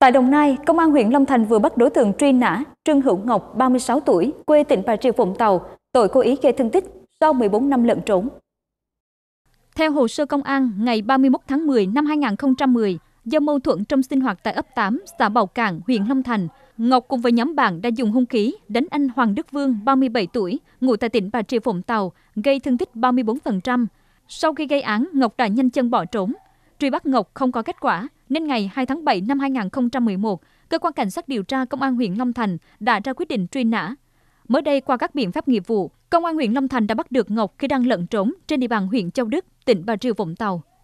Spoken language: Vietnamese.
Tại Đồng Nai, Công an huyện Long Thành vừa bắt đối tượng truy nã Trương Hữu Ngọc, 36 tuổi, quê tỉnh Bà Rịa Vũng Tàu, tội cố ý gây thương tích sau 14 năm lận trốn. Theo hồ sơ công an, ngày 31 tháng 10 năm 2010, do mâu thuẫn trong sinh hoạt tại ấp 8, xã Bảo Cảng, huyện Long Thành, Ngọc cùng với nhóm bạn đã dùng hung khí đánh anh Hoàng Đức Vương, 37 tuổi, ngụ tại tỉnh Bà Rịa Vũng Tàu, gây thương tích 34%. Sau khi gây án, Ngọc đã nhanh chân bỏ trốn. Truy bắt Ngọc không có kết quả, nên ngày 2 tháng 7 năm 2011, cơ quan cảnh sát điều tra công an huyện Long Thành đã ra quyết định truy nã. Mới đây qua các biện pháp nghiệp vụ, công an huyện Long Thành đã bắt được Ngọc khi đang lẩn trốn trên địa bàn huyện Châu Đức, tỉnh Bà Rịa Vũng Tàu.